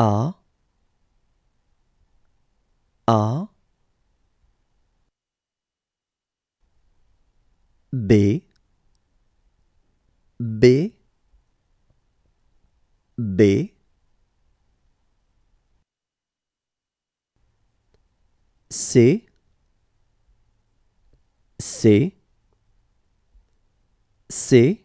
A A B B B C C C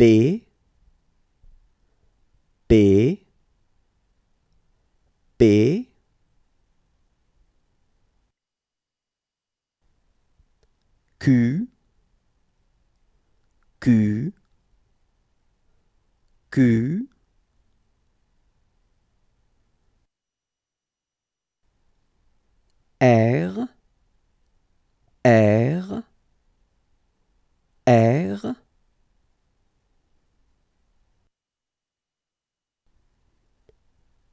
B p B Q Q Q R R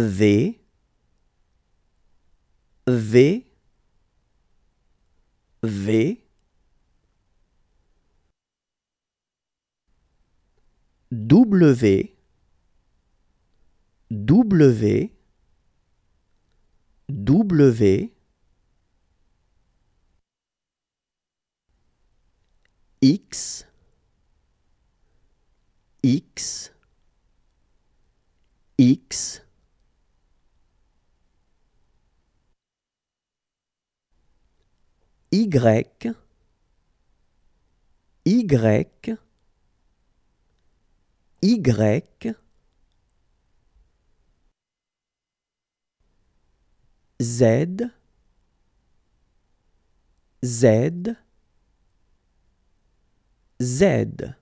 V V V W W W X X X Y, Y, Y, Z, Z, Z.